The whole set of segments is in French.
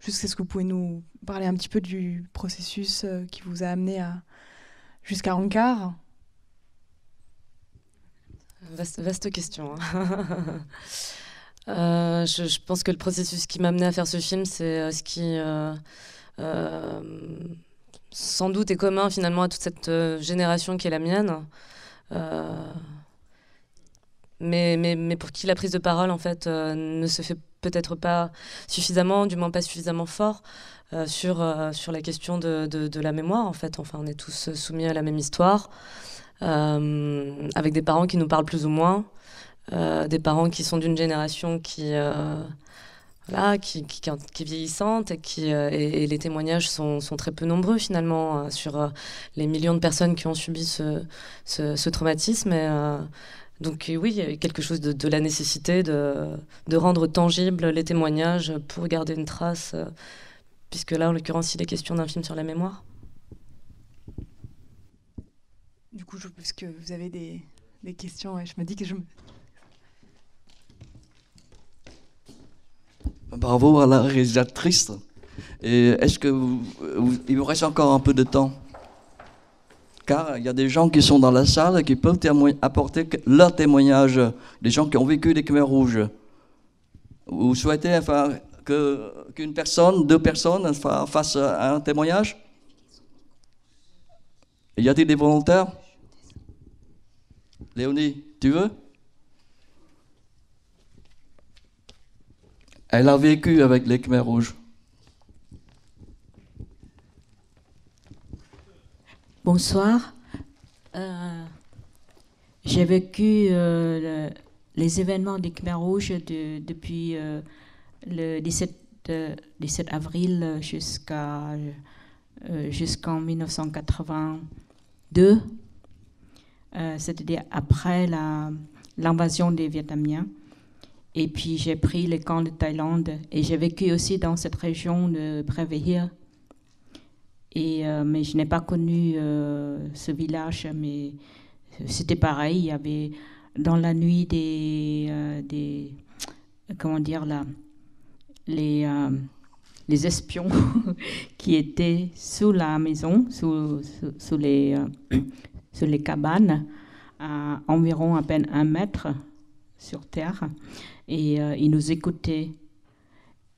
Juste, est-ce que vous pouvez nous parler un petit peu du processus euh, qui vous a amené à... jusqu'à Ankar vaste, vaste, question. Hein. Euh, je, pense que le processus qui m'a amené à faire ce film, c'est euh, ce qui sans doute est commun finalement à toute cette génération qui est la mienne. Mais, mais, mais, pour qui la prise de parole en fait ne se fait pas peut-être pas suffisamment, du moins pas suffisamment fort euh, sur, euh, sur la question de, la mémoire, en fait. Enfin, on est tous soumis à la même histoire, euh, avec des parents qui nous parlent plus ou moins, des parents qui sont d'une génération qui, voilà, qui, qui, est vieillissante et, qui, et, les témoignages sont, sont, très peu nombreux, finalement, sur les millions de personnes qui ont subi ce, ce, traumatisme. Donc euh, oui, il y a quelque chose de, la nécessité de, rendre tangibles les témoignages pour garder une trace, euh, puisque là, en l'occurrence, il est question d'un film sur la mémoire. Du coup, je pense que vous avez des, questions, et je me dis que je me... Bravo à la réalisatrice. est-ce que il vous reste encore un peu de temps car il y a des gens qui sont dans la salle qui peuvent apporter leur témoignage, des gens qui ont vécu les Khmer rouges. Vous souhaitez qu'une personne, deux personnes fassent un témoignage Y a-t-il des volontaires Léonie, tu veux Elle a vécu avec les Khmer rouges. Bonsoir. Euh, j'ai vécu euh, les événements des Khmer Rouges depuis euh, le 17, avril jusqu'à jusqu'en 1982, c'est-à-dire après l'invasion des Vietnamiens. Et puis j'ai pris le camp de Thaïlande et j'ai vécu aussi dans cette région de Prévéhir euh, mais je n'ai pas connu euh, ce village, mais c'était pareil. Il y avait dans la nuit des. Euh, des comment dire là Les, les espions qui étaient sous la maison, sous, les, sous les cabanes, à environ à peine un mètre sur terre. Et ils nous écoutaient.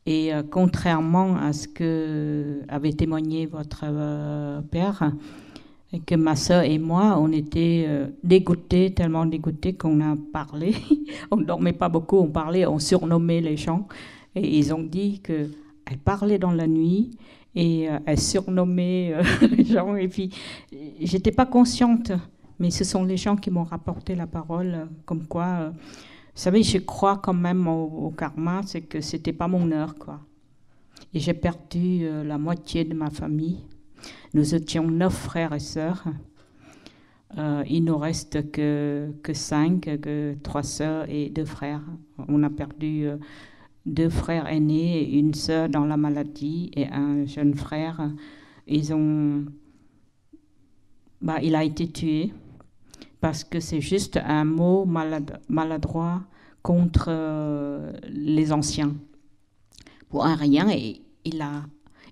Et euh, contrairement à ce que avait témoigné votre euh, père, que ma soeur et moi, on était euh, dégoûtés, tellement dégoûtés qu'on a parlé. on ne dormait pas beaucoup, on parlait, on surnommait les gens. Et ils ont dit qu'elle parlait dans la nuit et elle surnommait les gens. Et puis, j'étais pas consciente, mais ce sont les gens qui m'ont rapporté la parole, comme quoi savez, je crois quand même au, karma, c'est que c'était pas mon heure, quoi. Et j'ai perdu euh, la moitié de ma famille. Nous étions neuf frères et sœurs. Euh, il nous reste que, que cinq, que trois sœurs et deux frères. On a perdu euh, deux frères aînés, une sœur dans la maladie et un jeune frère. Ils ont, bah, il a été tué parce que c'est juste un mot maladroit contre euh, les anciens. Pour un rien, et il a,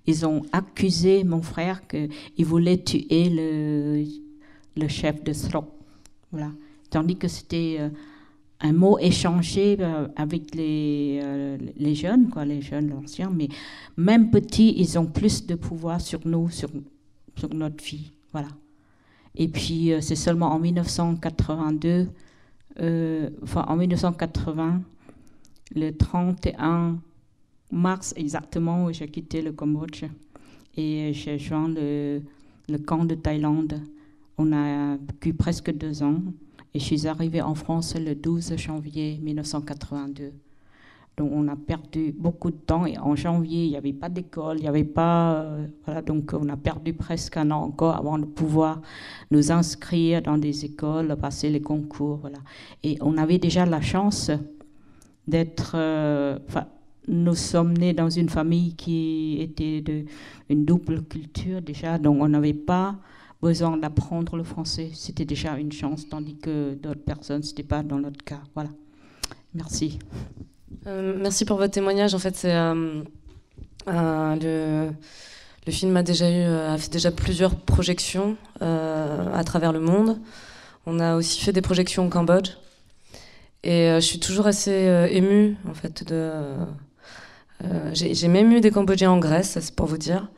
ils ont accusé mon frère qu'il voulait tuer le, le chef de Srop. Voilà. Tandis que c'était euh, un mot échangé euh, avec les, les jeunes, quoi, les jeunes, anciens, mais même petits, ils ont plus de pouvoir sur nous, sur, sur notre vie. Voilà. Et puis, euh, c'est seulement en 1982, euh, enfin en 1980, le 31 mars exactement, où j'ai quitté le Cambodge et j'ai joint le, le, camp de Thaïlande. On a vécu presque deux ans et je suis arrivée en France le 12 janvier 1982. Donc on a perdu beaucoup de temps. Et en janvier, il n'y avait pas d'école, il n'y avait pas... Euh, voilà, donc on a perdu presque un an encore avant de pouvoir nous inscrire dans des écoles, passer les concours. Voilà. Et on avait déjà la chance d'être... Euh, enfin, nous sommes nés dans une famille qui était de une double culture déjà, donc on n'avait pas besoin d'apprendre le français. C'était déjà une chance, tandis que d'autres personnes, ce n'était pas dans notre cas. Voilà. Merci. Euh, merci pour votre témoignage. En fait, euh, euh, le, film a déjà eu fait déjà plusieurs projections à travers le monde. On a aussi fait des projections au Cambodge. Et je suis toujours assez émue, en fait, de. J'ai même eu des Cambodgiens en Grèce, c'est pour vous dire,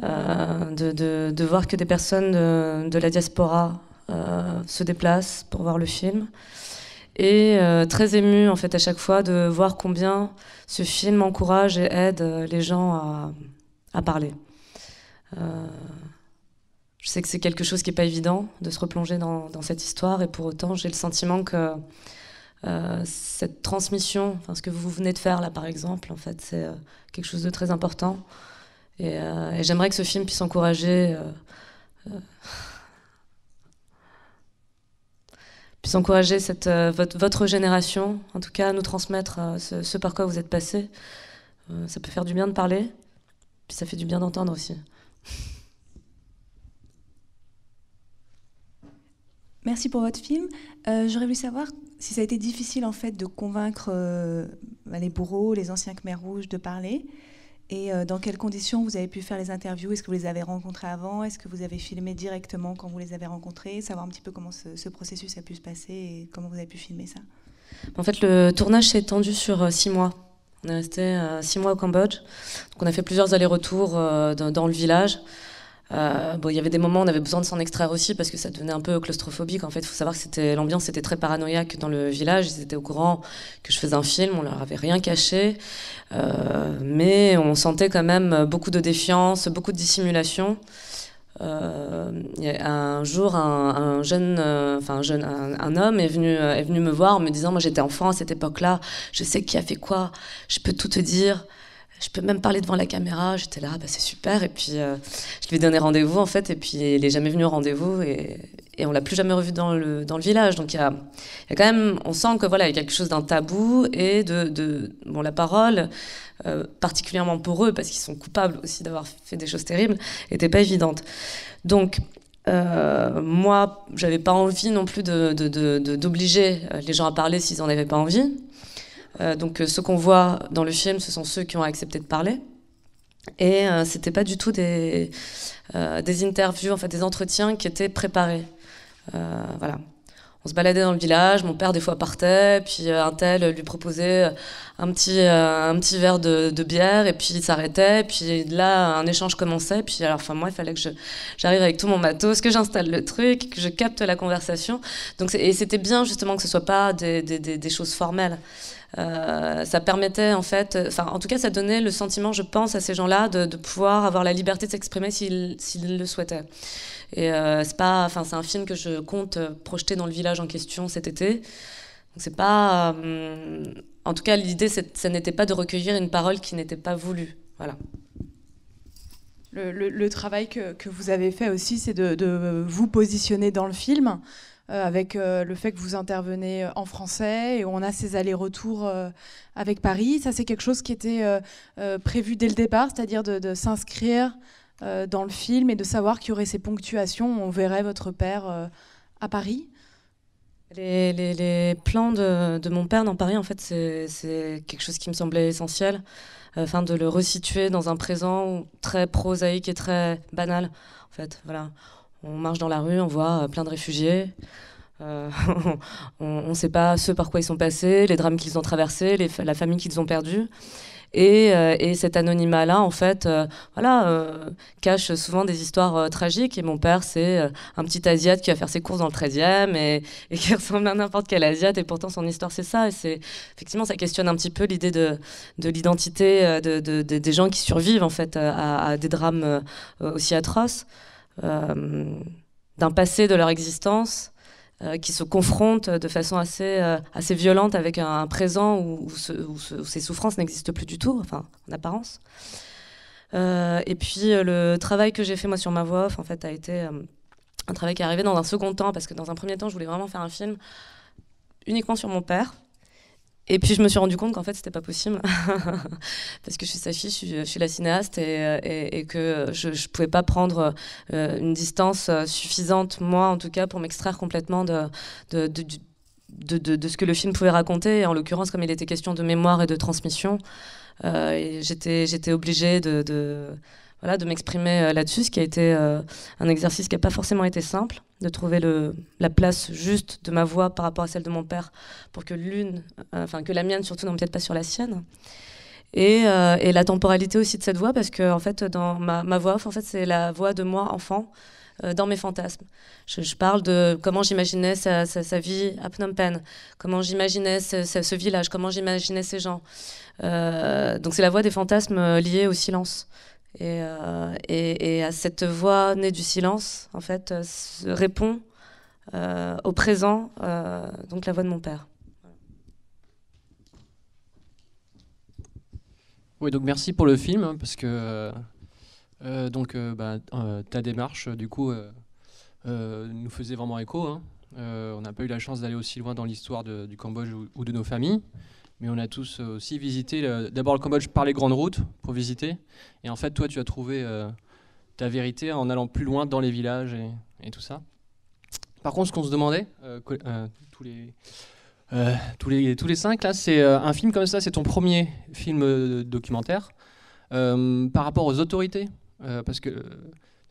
de, voir que des personnes de la diaspora se déplacent pour voir le film et euh, très émue en fait à chaque fois de voir combien ce film encourage et aide euh, les gens à, parler. Euh, je sais que c'est quelque chose qui n'est pas évident de se replonger dans, cette histoire et pour autant j'ai le sentiment que cette transmission, enfin, ce que vous venez de faire là par exemple, en fait c'est quelque chose de très important et j'aimerais que ce film puisse encourager Puis encourager euh, votre, génération, en tout cas, à nous transmettre euh, ce, par quoi vous êtes passé. Euh, ça peut faire du bien de parler, puis ça fait du bien d'entendre aussi. Merci pour votre film. J'aurais voulu savoir si ça a été difficile en fait de convaincre bah, les bourreaux, les anciens Khmer rouges de parler. Et euh, dans quelles conditions vous avez pu faire les interviews Est-ce que vous les avez rencontrés avant Est-ce que vous avez filmé directement quand vous les avez rencontrés Savoir un petit peu comment ce, processus a pu se passer et comment vous avez pu filmer ça. En fait, le tournage s'est étendu sur euh, six mois. On est resté euh, six mois au Cambodge. Donc, on a fait plusieurs allers-retours dans le village. Euh, il y avait des moments où on avait besoin de s'en extraire aussi parce que ça devenait un peu claustrophobique. En fait, il faut savoir que c'était l'ambiance était très paranoïaque dans le village. Ils étaient au courant que je faisais un film, on leur avait rien caché, euh, mais on sentait quand même beaucoup de défiance, beaucoup de dissimulation. Euh, un jour, un, jeune, un homme est venu, est venu me voir en me disant, moi j'étais enfant à cette époque-là, je sais qui a fait quoi, je peux tout te dire je peux même parler devant la caméra. J'étais là, bah, c'est super. Et puis, euh, je lui ai donné rendez-vous, en fait. Et puis, il est jamais venu au rendez-vous. Et, et on l'a plus jamais revu dans le, dans le village. Donc, il y, a, quand même, on sent que voilà, il y a quelque chose d'un tabou et de, bon, la parole, euh, particulièrement pour eux, parce qu'ils sont coupables aussi d'avoir fait des choses terribles, n'était pas évidente. Donc, euh, moi, j'avais pas envie non plus d'obliger les gens à parler s'ils en avaient pas envie. Euh, donc euh, ceux qu'on voit dans le film, ce sont ceux qui ont accepté de parler. Et euh, ce n'était pas du tout des, interviews, en fait, des entretiens qui étaient préparés. voilà on se baladait dans le village, mon père des fois partait, puis un tel lui proposait un petit, un petit verre de, bière, et puis il s'arrêtait, puis là un échange commençait, puis alors enfin moi il fallait que j'arrive avec tout mon matos, que j'installe le truc, que je capte la conversation. Donc, et c'était bien justement que ce ne soit pas des choses formelles. Euh, ça permettait en fait, enfin en tout cas ça donnait le sentiment, je pense, à ces gens-là de, pouvoir avoir la liberté de s'exprimer s'ils le souhaitaient. Et euh, c'est pas, enfin c'est un film que je compte euh, projeter dans le village en question cet été. Donc c'est pas, en tout cas l'idée, ça n'était pas de recueillir une parole qui n'était pas voulue, voilà. Le, travail que, que, vous avez fait aussi, c'est de vous positionner dans le film. Euh, avec euh, le fait que vous intervenez euh, en français et on a ces allers-retours avec Paris. Ça, c'est quelque chose qui était prévu dès le départ, c'est-à-dire de, s'inscrire dans le film et de savoir qu'il y aurait ces ponctuations. On verrait votre père à Paris. Les, plans de, mon père dans Paris, en fait, c'est quelque chose qui me semblait essentiel, afin de le resituer dans un présent très prosaïque et très banal. En fait, voilà, on marche dans la rue, on voit euh, plein de réfugiés. Euh, on ne sait pas ce par quoi ils sont passés, les drames qu'ils ont traversés, la famille qu'ils ont perdue. Et, euh, cet anonymat-là, en fait, voilà, cache souvent des histoires tragiques. Et mon père, c'est un petit Asiate qui va faire ses courses dans le 13e et, qui ressemble à n'importe quel Asiate. Et pourtant, son histoire, c'est ça. Et c'est effectivement, ça questionne un petit peu l'idée de, l'identité des gens qui survivent en fait à des drames aussi atroces. Euh, d'un passé de leur existence euh, qui se confrontent de façon assez, euh, assez violente avec un, présent où, ces souffrances n'existent plus du tout, enfin, en apparence. et puis le travail que j'ai fait moi sur ma voix en fait, a été un travail qui est arrivé dans un second temps, parce que dans un premier temps, je voulais vraiment faire un film uniquement sur mon père. Et puis je me suis rendu compte qu'en fait c'était pas possible parce que je suis sa fille, je suis, la cinéaste et, que je, je, pouvais pas prendre euh, une distance euh, suffisante, moi en tout cas, pour m'extraire complètement de, de, de, de, ce que le film pouvait raconter. Et en l'occurrence, comme il était question de mémoire et de transmission, euh, j'étais obligée de voilà, de m'exprimer euh, là-dessus, ce qui a été euh, un exercice qui n'a pas forcément été simple, de trouver le, la place juste de ma voix par rapport à celle de mon père, pour que l'une, euh, enfin que la mienne surtout n'empiète pas sur la sienne. Et, la temporalité aussi de cette voix parce que en fait dans ma, voix en fait c'est la voix de moi enfant dans mes fantasmes. Je, parle de comment j'imaginais sa, vie à Phnom Penh, comment j'imaginais ce, village, comment j'imaginais ces gens. donc c'est la voix des fantasmes liés au silence. Euh, et, et, à cette voix née du silence, en fait, euh, se répond euh, au présent, donc la voix de mon père. Oui, donc merci pour le film, hein, parce que donc bah, ta démarche, du coup, nous faisait vraiment écho. Hein. on n'a pas eu la chance d'aller aussi loin dans l'histoire du Cambodge ou, de nos familles mais on a tous euh, aussi visité euh, d'abord le Cambodge par les grandes routes pour visiter. Et en fait, toi, tu as trouvé euh, ta vérité en allant plus loin dans les villages et, tout ça. Par contre, ce qu'on se demandait, tous, les, tous, les, tous les cinq, là, c'est un film comme ça, c'est ton premier film documentaire. par rapport aux autorités, parce que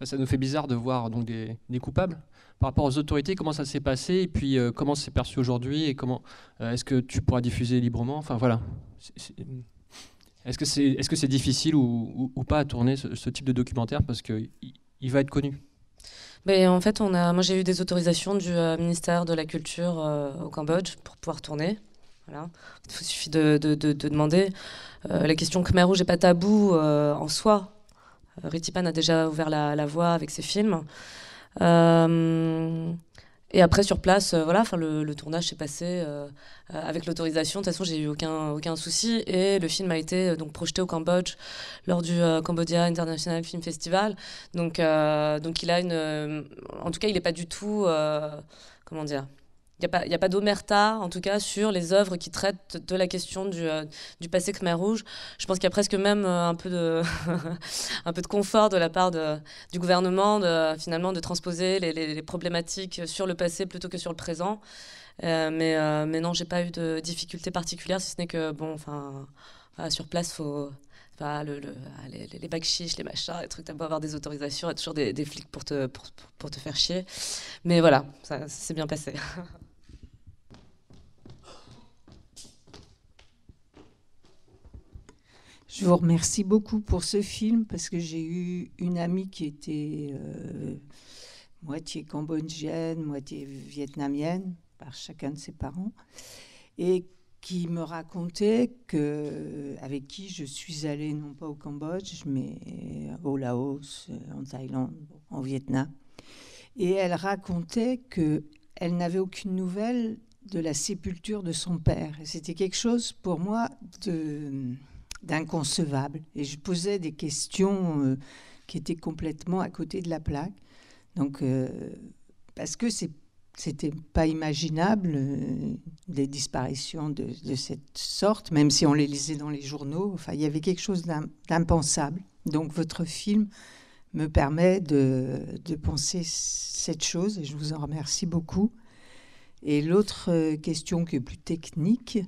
ça nous fait bizarre de voir donc, des, coupables. Par rapport aux autorités, comment ça s'est passé et puis euh, comment c'est perçu aujourd'hui et comment euh, est-ce que tu pourras diffuser librement Enfin voilà. Euh, est-ce que c'est est -ce c'est difficile ou, pas à tourner ce, type de documentaire parce qu'il il va être connu mais ben, en fait, on a, moi j'ai eu des autorisations du ministère de la Culture au Cambodge pour pouvoir tourner. Voilà. Il suffit de, demander. la question Khmer Rouge n'est pas tabou en soi. Euh, Ritipan a déjà ouvert la, voie avec ses films. Euh, et après, sur place, euh, voilà, le, tournage s'est passé avec l'autorisation. De toute façon, j'ai eu aucun, souci. Et le film a été donc projeté au Cambodge lors du Cambodia International Film Festival. Donc, donc il a une. en tout cas, il n'est pas du tout. comment dire il n'y a pas, d'omerta, en tout cas, sur les œuvres qui traitent de la question du, euh, passé Khmer Rouge. Je pense qu'il y a presque même euh, un peu de, un peu de confort de la part de, du gouvernement, de, finalement, de transposer les, les, problématiques sur le passé plutôt que sur le présent. Euh, mais, non, mais non, j'ai pas eu de difficultés particulières, si ce n'est que, bon, enfin, sur place, faut. le, ah, les, les bacs chiches, les machins, les trucs, t'as beau avoir des autorisations, y a toujours des, flics pour te, pour, te faire chier. Mais voilà, c'est ça s'est bien passé. Je vous remercie beaucoup pour ce film parce que j'ai eu une amie qui était euh, moitié cambodgienne, moitié vietnamienne par chacun de ses parents et qui me racontait que avec qui je suis allée non pas au Cambodge mais au Laos, en Thaïlande, en Vietnam et elle racontait que elle n'avait aucune nouvelle de la sépulture de son père. C'était quelque chose pour moi de d'inconcevable. Et je posais des questions euh, qui étaient complètement à côté de la plaque. Donc, euh, parce que c'est c'était pas imaginable euh, les des disparitions de, cette sorte, même si on les lisait dans les journaux. Enfin, il y avait quelque chose d'impensable. Donc votre film me permet de, de, penser cette chose et je vous en remercie beaucoup. Et l'autre question qui est plus technique,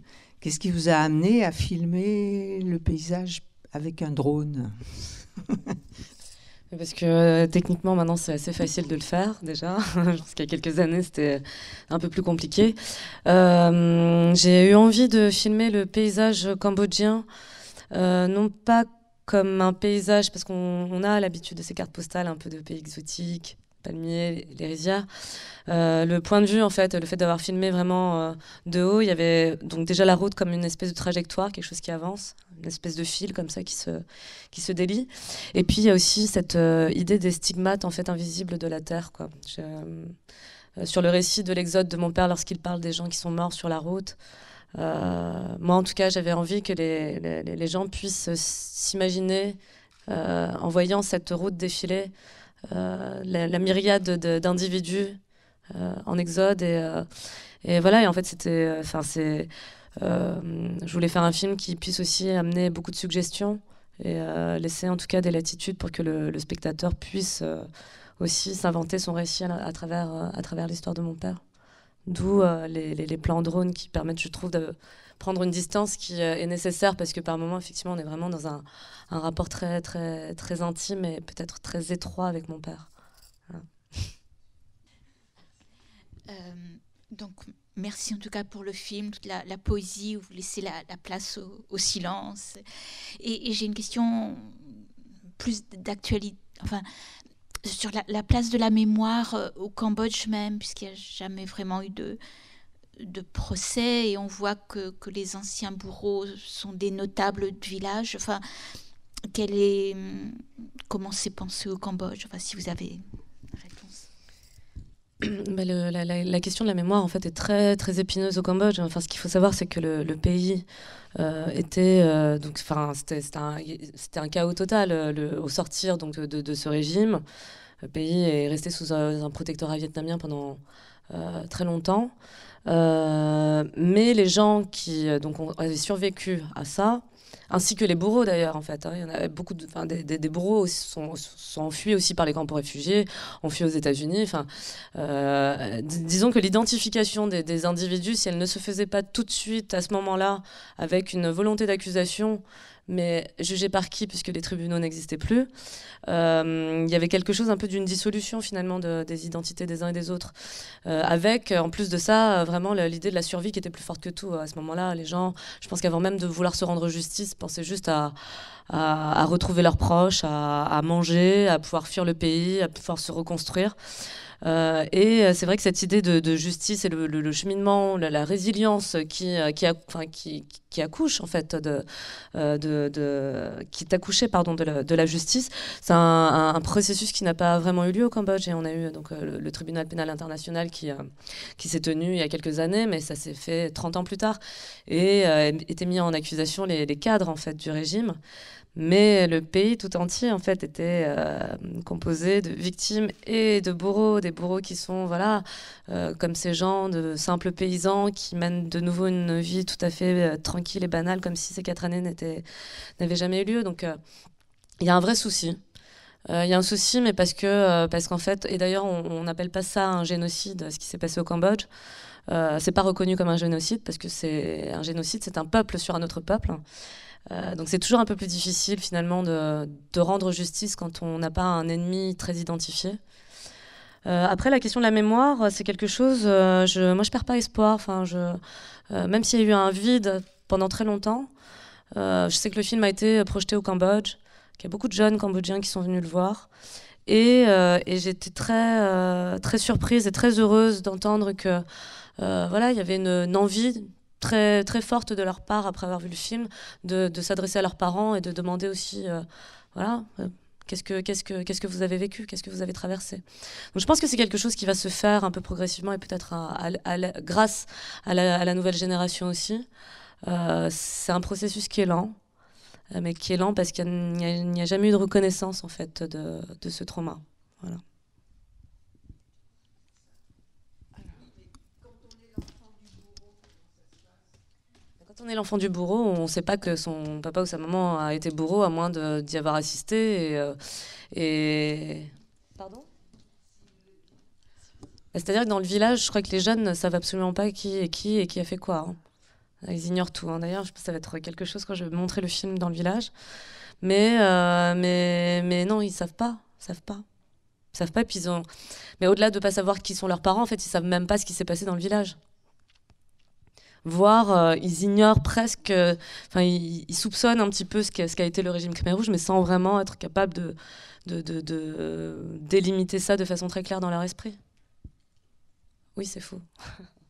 Qu'est-ce qui vous a amené à filmer le paysage avec un drone Parce que euh, techniquement, maintenant, c'est assez facile de le faire déjà. Jusqu'à quelques années, c'était un peu plus compliqué. Euh, j'ai eu envie de filmer le paysage cambodgien, euh, non pas comme un paysage, parce qu'on a l'habitude de ces cartes postales un peu de pays exotiques, palmiers, les rizières. Euh, le point de vue, en fait, le fait d'avoir filmé vraiment euh, de haut, il y avait donc déjà la route comme une espèce de trajectoire, quelque chose qui avance, une espèce de fil comme ça qui se, qui se délie. Et puis il y a aussi cette euh, idée des stigmates en fait invisibles de la terre, quoi. sur le récit de l'exode de mon père lorsqu'il parle des gens qui sont morts sur la route. moi, en tout cas, j'avais envie que les, les gens puissent s'imaginer en voyant cette route défiler, euh, la, myriade d'individus euh, en exode. Euh, et, voilà, et en fait, c'était. Enfin, c'est. je voulais faire un film qui puisse aussi amener beaucoup de suggestions et laisser en tout cas des latitudes pour que le, spectateur puisse aussi s'inventer son récit à, travers, à travers l'histoire de mon père. D'où les, les, plans drones qui permettent, je trouve, de, prendre une distance qui euh, est nécessaire parce que par moment, effectivement, on est vraiment dans un, un rapport très, très, très intime et peut-être très étroit avec mon père. Euh, donc, merci en tout cas pour le film, toute la, poésie, où vous laissez la, place au, silence. Et, j'ai une question plus d'actualité, enfin, sur la, la, place de la mémoire euh, au Cambodge même, puisqu'il n'y a jamais vraiment eu de, de procès et on voit que, les anciens bourreaux sont des notables du village. Enfin, quel est, hum, comment c'est pensé au Cambodge enfin, Si vous avez réponse. Bah, la, la, question de la mémoire en fait est très très épineuse au Cambodge. Enfin, ce qu'il faut savoir, c'est que le, pays euh, était euh, donc, enfin, c'était un, chaos total euh, au sortir donc de, ce régime. Le pays est resté sous un protectorat vietnamien pendant euh, très longtemps. Euh, mais les gens qui euh, donc, ont, avaient survécu à ça, ainsi que les bourreaux d'ailleurs en fait. Hein, il y en avait beaucoup des, bourreaux sont, sont, enfuis aussi par les camps pour réfugiés, ont fui aux États-Unis. disons que l'identification des, individus, si elle ne se faisait pas tout de suite à ce moment-là, avec une volonté d'accusation mais jugé par qui puisque les tribunaux n'existaient plus. Euh, il y avait quelque chose un peu d'une dissolution finalement des identités des uns et des autres, euh, avec en plus de ça euh, vraiment l'idée de la survie qui était plus forte que tout à ce moment-là. Les gens, je pense qu'avant même de vouloir se rendre justice, pensaient juste à, retrouver leurs proches, à, à, manger, à pouvoir fuir le pays, à pouvoir se reconstruire. Euh, et euh, c'est vrai que cette idée de, justice et le, cheminement, la, résilience euh, qui, qui, accouche en fait de, qui pardon de la, justice, c'est un, processus qui n'a pas vraiment eu lieu au Cambodge et on a eu donc le, tribunal pénal international qui s'est tenu il y a quelques années, mais ça s'est fait 30 ans plus tard et étaient mis en accusation les, les cadres en fait du régime. Mais le pays tout entier, en fait, était euh, composé de victimes et de bourreaux, des bourreaux qui sont, voilà, euh, comme ces gens de simples paysans qui mènent de nouveau une vie tout à fait euh, tranquille et banale, comme si ces quatre années n'avaient jamais eu lieu. Donc, il y a un vrai souci. Il y a un souci, mais parce que, parce qu'en fait, et d'ailleurs, on n'appelle pas ça un génocide, ce qui s'est passé au Cambodge. c'est pas reconnu comme un génocide parce que c'est un génocide, c'est un peuple sur un autre peuple. Euh, donc c'est toujours un peu plus difficile finalement de, rendre justice quand on n'a pas un ennemi très identifié. Euh, après, la question de la mémoire, euh, c'est quelque chose, Moi, je, moi je perds pas espoir, enfin, je, même s'il y a eu un vide pendant très longtemps, je sais que le film a été projeté au Cambodge, qu'il y a beaucoup de jeunes cambodgiens qui sont venus le voir. Et, j'étais très, très surprise et très heureuse d'entendre que voilà, il y avait une envie très, très forte de leur part, après avoir vu le film, de, s'adresser à leurs parents et de demander aussi, euh, voilà, euh, qu'est-ce que, qu'est-ce, que, qu'est-ce que vous avez vécu, qu'est-ce que vous avez traversé. Donc je pense que c'est quelque chose qui va se faire un peu progressivement et peut-être grâce à la, nouvelle génération aussi. Euh, c'est un processus qui est lent, mais qui est lent parce qu'il n'y a, jamais eu de reconnaissance en fait de, de ce trauma. Voilà. Quand on est l'enfant du bourreau, on ne sait pas que son papa ou sa maman a été bourreau à moins d'y avoir assisté. Et, euh, Pardon bah, C'est-à-dire que dans le village, je crois que les jeunes ne savent absolument pas qui est qui et qui a fait quoi. Hein. Ils ignorent tout. Hein. D'ailleurs, je pense que ça va être quelque chose quand je vais montrer le film dans le village. Mais, euh, mais, mais non, ils savent pas. Ils savent pas. savent pas. ils ont... Mais au-delà de ne pas savoir qui sont leurs parents, en fait, ils savent même pas ce qui s'est passé dans le village voire euh, ils ignorent presque, euh, enfin ils, soupçonnent un petit peu ce qu'a, été le régime Crimée Rouge, mais sans vraiment être capable de, de délimiter ça de façon très claire dans leur esprit. Oui, c'est fou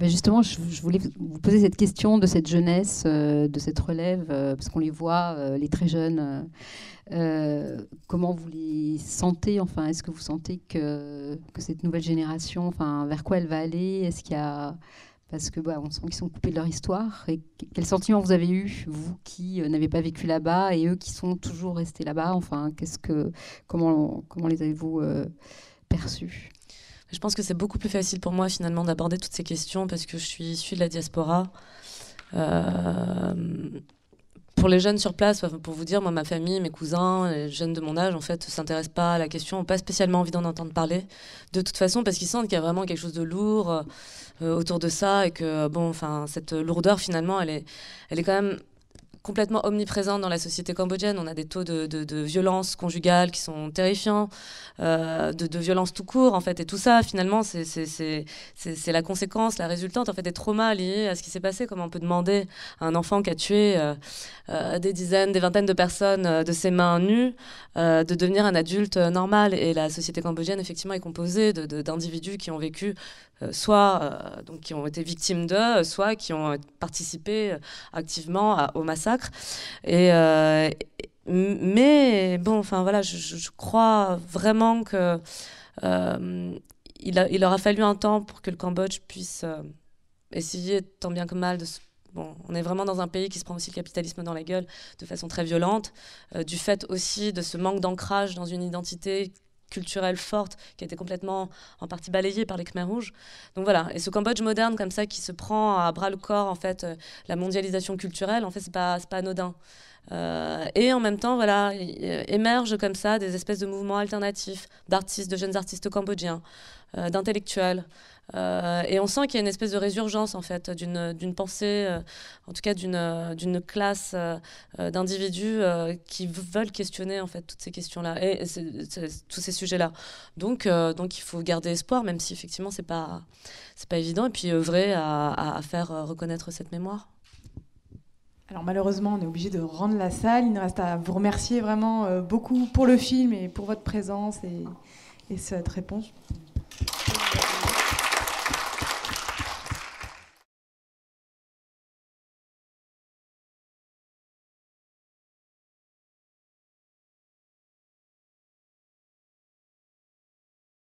Ben, justement, je, voulais vous poser cette question de cette jeunesse, euh, de cette relève, euh, parce qu'on les voit, euh, les très jeunes. comment vous les sentez Enfin, est-ce que vous sentez que, cette nouvelle génération, enfin, vers quoi elle va aller Est-ce qu'il y a parce que bah, on sent qu'ils sont coupés de leur histoire. Et quel sentiment vous avez eu, vous qui n'avez pas vécu là-bas et eux qui sont toujours restés là-bas Enfin, qu'est-ce que, comment, comment les avez-vous perçus je pense que c'est beaucoup plus facile pour moi finalement d'aborder toutes ces questions parce que je suis issue de la diaspora. Euh, pour les jeunes sur place, pour vous dire, moi, ma famille, mes cousins, les jeunes de mon âge, en fait, ne s'intéressent pas à la question, n'ont pas spécialement envie d'en entendre parler, de toute façon, parce qu'ils sentent qu'il y a vraiment quelque chose de lourd euh, autour de ça et que, bon, enfin, cette lourdeur, finalement, elle est, elle est quand même complètement omniprésente dans la société cambodgienne. On a des taux de, de, de violence conjugale qui sont terrifiants, euh, de, de, violence tout court, en fait. Et tout ça, finalement, c'est la conséquence, la résultante, en fait, des traumas liés à ce qui s'est passé. Comment on peut demander à un enfant qui a tué euh, euh, des dizaines, des vingtaines de personnes de ses mains nues de devenir un adulte normal Et la société cambodgienne, effectivement, est composée d'individus qui ont vécu euh, soit euh, donc qui ont été victimes d'eux, soit qui ont participé euh, activement au massacre. Et, mais bon, enfin voilà, je, crois vraiment que il, aura fallu un temps pour que le Cambodge puisse essayer tant bien que mal de Bon, on est vraiment dans un pays qui se prend aussi le capitalisme dans la gueule de façon très violente, du fait aussi de ce manque d'ancrage dans une identité culturelle forte qui a été complètement en partie balayée par les Khmer rouges. Donc voilà, et ce Cambodge moderne comme ça qui se prend à bras le corps en fait euh, la mondialisation culturelle, en fait c'est pas pas anodin. Euh, et en même temps, voilà, euh, émergent comme ça des espèces de mouvements alternatifs, d'artistes, de jeunes artistes cambodgiens, d'intellectuels, euh, et on sent qu'il y a une espèce de résurgence, en fait, d'une pensée, euh, en tout cas d'une euh, classe d'individus qui veulent questionner, en fait, toutes ces questions-là et, tous ces sujets-là. Donc, donc, il faut garder espoir, même si, effectivement, c'est pas, pas évident. Et puis, œuvrer à, à, faire reconnaître cette mémoire. Alors malheureusement, on est obligé de rendre la salle. Il nous reste à vous remercier vraiment beaucoup pour le film et pour votre présence et cette réponse.